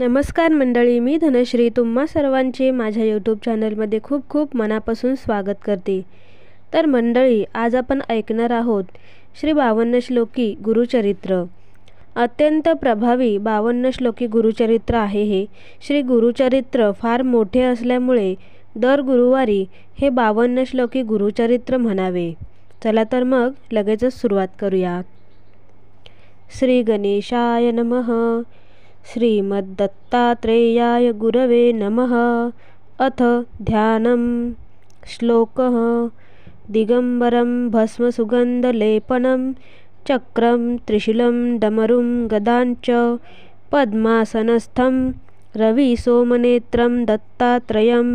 नमस्कार मंडळी मी धनश्री तुम्हा सर्वांचे माझ्या यूट्यूब चॅनलमध्ये खूप खूप मनापासून स्वागत करते तर मंडळी आज आपण ऐकणार आहोत श्री बावन्न श्लोकी गुरुचरित्र अत्यंत प्रभावी बावन्न श्लोकी गुरुचरित्र आहे हे श्री गुरुचरित्र फार मोठे असल्यामुळे दर गुरुवारी हे बावन्न श्लोकी गुरुचरित्र म्हणावे चला तर मग लगेचच सुरुवात करूया श्री गणेशाय नमः श्रीमद्दत्तात्रेयाय गुरवे नमः अथ ध्यानं श्लोकः दिगम्बरं भस्मसुगन्धलेपनं चक्रं त्रिशूलं डमरुं गदाञ्च पद्मासनस्थं रविसोमनेत्रं दत्तात्रयं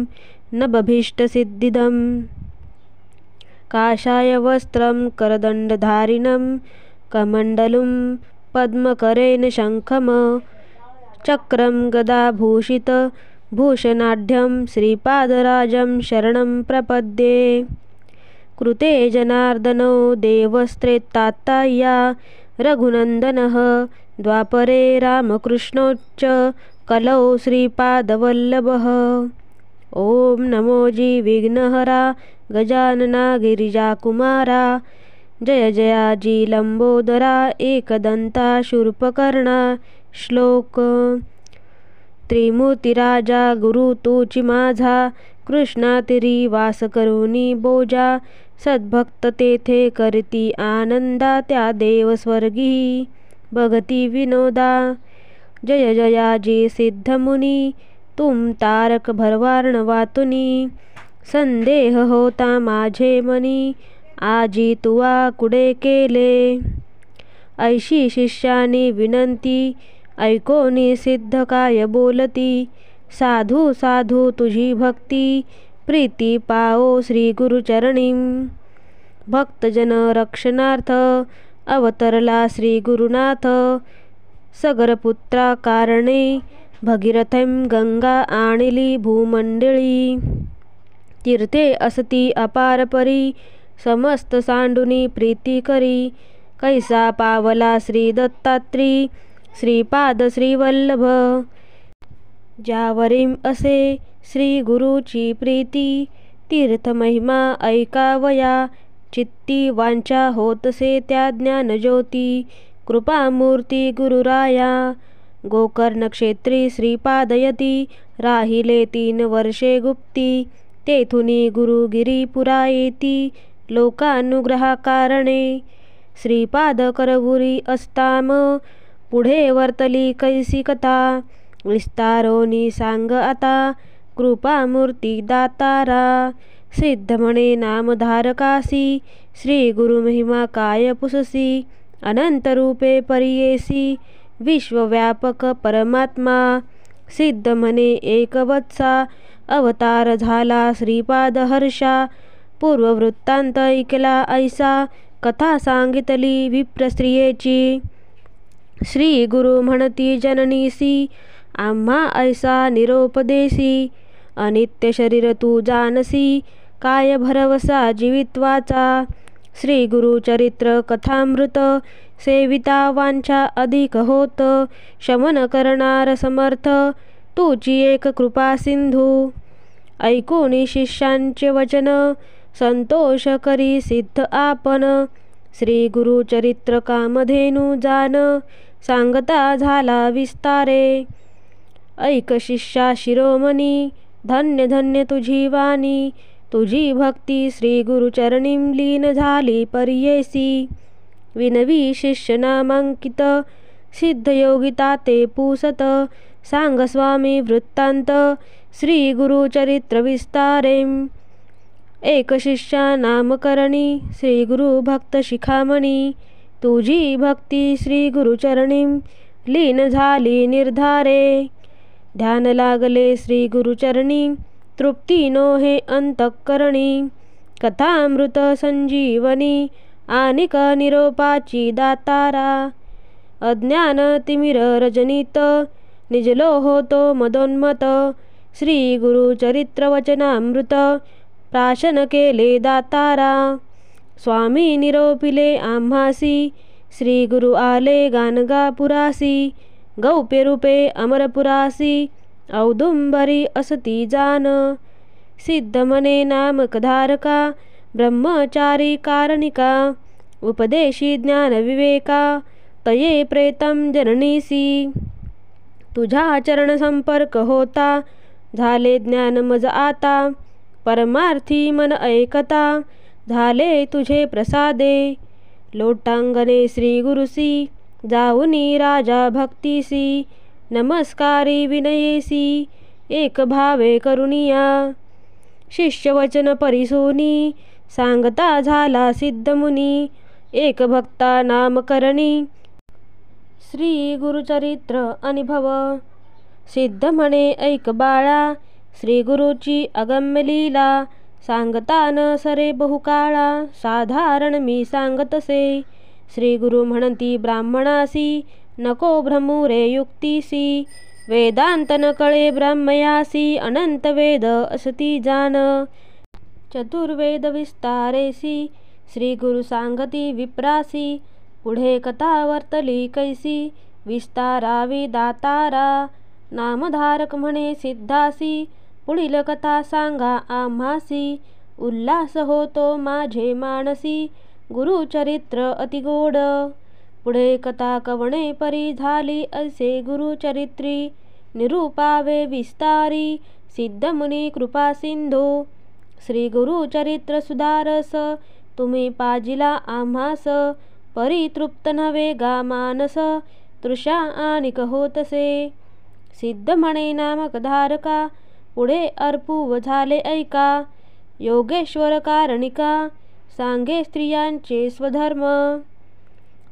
नभभीष्टसिद्धिदं काषाय वस्त्रं करदण्डधारिणं कमण्डलुं पद्मकरेण शङ्खम् चक्रं गदाभूषित भूषणाढ्यं श्रीपादराजं शरणं प्रपद्ये कृते देवस्त्रे देवस्त्रेत्तात्ताय्या रघुनन्दनः द्वापरे रामकृष्णोच्च कलौ श्रीपादवल्लभः ॐ नमो विघ्नहरा गजानना गिरिजाकुमारा जय जया जी लम्बोदरा एकदन्ता शूर्पकर्णा श्लोक त्रिमूर्ती राजा गुरु तुची माझा कृष्णा तिरी वास करुनी बोजा सद्भक्त तेथे करती आनंदा त्या देवस्वर्गी भगती विनोदा जय जयाजी सिद्धमुनी तुम तारक भरवार्ण वातुनी संदेह होता माझे मनी आजी तुवा कुडे केले ऐशी शिष्यानी विनंती ऐकोनी सिद्ध काय बोलती साधू साधू तुझी भक्ती प्रीती पाओ श्री गुरुचरणी भक्तजन रक्षणार्थ अवतरला श्री गुरुनाथ सगरपुत्रा कारणे भगीरथम गंगा आणिली भूमंडळी तीर्थे असती अपारपरी समस्त सांडुनी प्रीती करी कैसा पावला श्री दत्तात्री श्रीपाद श्रीवल्लभ ज्यावरीम असे श्री गुरुची प्रीती तीर्थमहिमा ऐकावया चित्ती वांचा होतसे त्या ज्ञानज्योती कृपामूर्ती गुरुराया गोकर्णक्षेत्री श्रीपादयती राहिले तीन वर्षे गुप्ती तेथुनी गुरुगिरी पुरा येती कारणे श्रीपाद करवुरी अस्ताम पुढे वर्तली कैसी कथा विस्तारोनी सांग आता कृपामूर्ती दातारा सिद्ध म्हणे नामधारकासी श्री महिमा काय पुससी अनंत अनंतरूपे परियेसी विश्वव्यापक परमात्मा सिद्ध म्हणे एकवत्सा अवतार झाला श्रीपाद हर्षा पूर्ववृत्तांत ऐकला ऐसा कथा सांगितली विप्रस्त्रियेची श्री गुरु म्हणती जननीसी आम्हा ऐसा निरोपदेसी अनित्य शरीर तू जानसी काय भरवसा जीवित्वाचा श्री गुरु चरित्र कथामृत सेविता वांछा अधिक होत शमन करणार समर्थ तूची एक कृपा सिंधू ऐकूनी शिष्यांचे वचन संतोष करी सिद्ध आपण श्री चरित्र कामधेनु जान सांगता झाला विस्तारे ऐक शिष्या शिरोमणी धन्य धन्य तुझी वाणी तुझी भक्ती श्री गुरुचरणी लीन झाली पर्येसी विनवी शिष्य नामांकित सिद्धयोगिता ते पूसत सांग स्वामी वृत्तांत श्री गुरुचरित्र एक शिष्या नामकरणी शिखामणी तुझी भक्ती श्री गुरुचरणी लीन झाली निर्धारे ध्यान लागले श्री गुरुचरणी तृप्ती नो हे अंतकरणी कथामृत संजीवनी आनिक निरोपाची दातारा अज्ञान तिमिर रजनीत निजलो होतो मदोन्मत श्री श्रीगुरुचरित्रवचनामृत प्राशन केले दातारा स्वामी निरोपिले आम्हासी श्री गुरु आले गानगापुरासी गौप्य रूपे अमरपुरासी औदुंबरी असती जान सिद्ध सिद्धमने धारका ब्रह्मचारी कारणिका उपदेशी विवेका तये प्रेतम जननीसी तुझा संपर्क होता झाले ज्ञान मज आता परमार्थी मन ऐकता झाले तुझे प्रसादे लोटांगणे श्री गुरुसी जाऊनी राजा भक्तीसी नमस्कारी विनयेसी एक भावे करुणिया शिष्यवचन परिसोनी सांगता झाला सिद्धमुनी एक भक्ता नामकरणी श्री गुरुचरित्र अनुभव सिद्ध म्हणे ऐक बाळा श्रीगुरूची लीला सांगता न सरे बहुकाळा साधारण मी सांगतसे श्री गुरु म्हणती ब्राह्मणासी नको भ्रमू रे युक्तीसी वेदांत न कळे ब्रह्मयासी अनंत वेद असती जान चतुर्वेद विस्तारेसी श्रीगुरु सांगती विप्रासी पुढे कथा वर्तली कैसी विस्तारावी दातारा नामधारक म्हणे सिद्धासी पुढील कथा सांगा आम्हासी उल्लास होतो माझे मानसी गुरुचरित्र गोड पुढे कथा कवणे परी झाली असे गुरुचरित्री निरूपावे विस्तारी सिद्ध मुनी कृपा सिंधू श्री चरित्र सुधारस तुम्ही पाजिला आम्हास परितृप्त नव्हे गा मानस तृषा आणि होतसे सिद्ध म्हणे नामक धारका पुढे अर्पूव झाले ऐका योगेश्वर कारणिका सांगे स्त्रियांचे स्वधर्म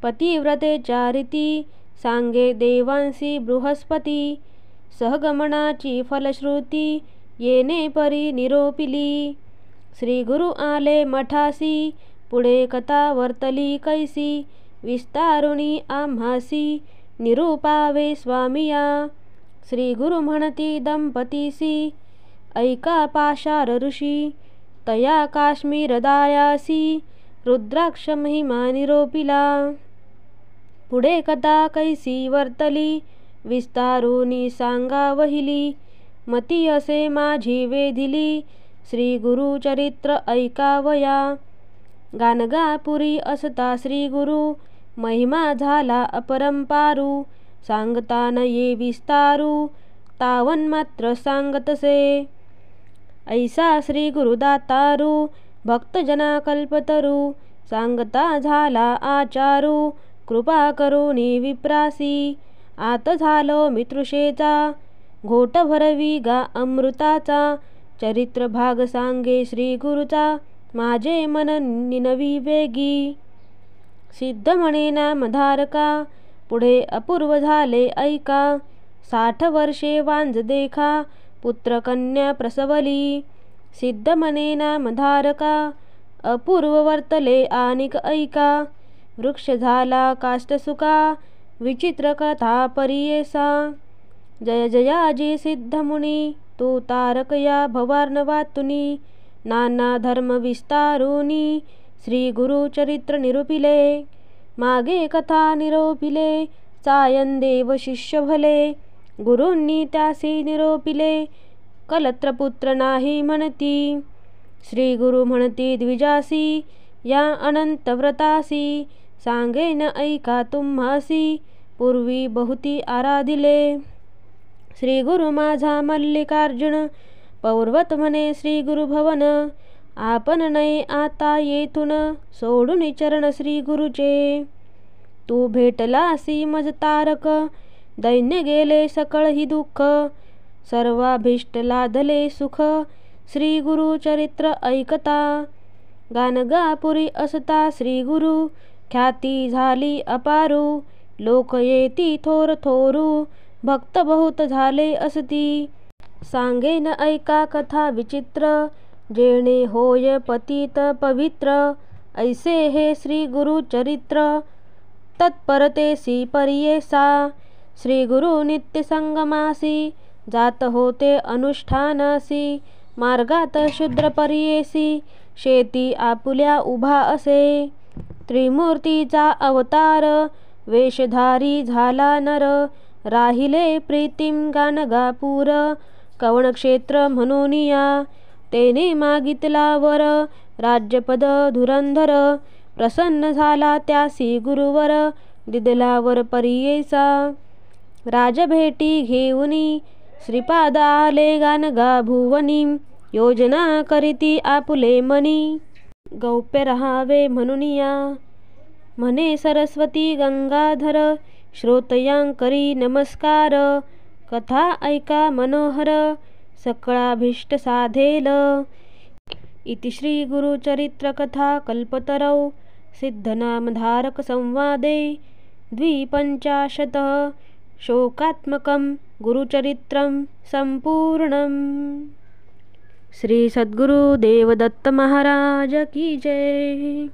पतिव्रते चारिती, सांगे देवांसी बृहस्पती सहगमनाची फलश्रुती येणे परी निरोपिली गुरु आले मठासी पुढे कथा वर्तली कैसी विस्तारुणी आम्हासी निरूपावे स्वामिया श्री गुरु म्हणती दंपतीसी ऐका पाशार ऋषी तया काश्मीरदायासी रुद्राक्ष महिमा निरोपिला पुढे कथा कैसी वर्तली विस्तारुनी सांगा वहिली मती असे माझी वेधिली चरित्र ऐकावया गानगापुरी असता श्री गुरु महिमा झाला अपरंपारू सांगता न ये विस्तारू तावन मात्र सांगतसे ऐसा श्री गुरुदातारू भक्तजना कल्पतरू सांगता झाला आचारू कृपा करुणी विप्रासी आत झालो मितृषेचा घोट भरवी गा अमृताचा चरित्र भाग सांगे श्री गुरुचा माझे मन निनवी वेगी सिद्ध म्हणे नामधारका पुढे अपूर्व झाले ऐका साठ वर्षे वांज देखा पुत्रकन्या प्रसवली सिद्ध सिद्धमने नामधारका अपूर्व वर्तले आनिक ऐका वृक्ष झाला काष्टसुका विचित्र कथा परियेसा जय जयाजी सिद्धमुनी या तारकया वातुनी नाना धर्म विस्तारुनी श्री चरित्र निरुपिले मागे कथा निरोपिले देव शिष्य भले गुरूंनी त्यासी निरोपिले कलत्रपुत्र नाही म्हणती श्री गुरु म्हणती द्विजासी या अनंत व्रतासी सांगे ऐका तुम्हासी पूर्वी बहुती आराधिले श्री गुरु माझा मल्लिकार्जुन पौर्वत म्हणे श्री भवन आपण नाही आता येथून सोडून चरण श्री गुरुचे तू भेटलासी मज तारक दैन्य गेले सकळ ही दुःख सर्वाभीष्ट लाधले सुख श्री गुरु चरित्र ऐकता गानगापुरी असता श्री गुरु ख्याती झाली अपारू लोक येती थोर थोरू भक्त बहुत झाले असती सांगेन ऐका कथा विचित्र जेणे होय पतित पवित्र ऐसे हे श्री गुरु चरित्र तत्परतेसी परियेसा श्री गुरु संगमासी, जात होते अनुष्ठानासी मार्गात शुद्र परियेसी शेती आपुल्या उभा असे त्रिमूर्तीचा अवतार वेशधारी झाला नर राहिले प्रीतिम गानगापूर कवणक्षेत्र म्हणून या तेने मागितला वर राज्यपद धुरंधर प्रसन्न झाला त्यासी गुरुवर दिदलावर परियेसा राजभेटी घेऊनी श्रीपाद आले गानगा भुवनी योजना करीती आपुले मनी गौप्य रहावे म्हणून मने म्हणे सरस्वती गंगाधर करी नमस्कार कथा ऐका मनोहर सकळाभीष्ट साधेल इति श्री गुरुचरित्रकथा कल्पतरौ सिद्धनामधारकसंवादे द्विपञ्चाशतः शोकात्मकं गुरुचरित्रं सम्पूर्णं श्री सद्गुरुदेवदत्त महाराज की जय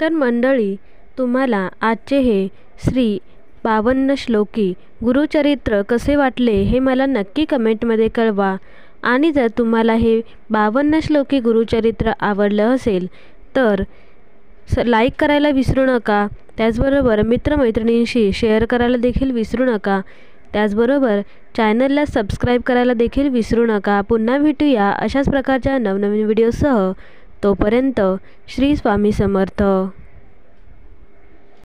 तर मंडळी तुम्हाला आजचे हे श्री बावन्न श्लोकी गुरुचरित्र कसे वाटले हे मला नक्की कमेंटमध्ये कळवा आणि जर तुम्हाला हे बावन्न श्लोकी गुरुचरित्र आवडलं असेल तर स लाईक करायला विसरू नका त्याचबरोबर मित्रमैत्रिणींशी शेअर करायला देखील विसरू नका त्याचबरोबर चॅनलला सबस्क्राईब करायला देखील विसरू नका पुन्हा भेटूया अशाच प्रकारच्या नवनवीन व्हिडिओसह तोपर्यंत श्री स्वामी समर्थ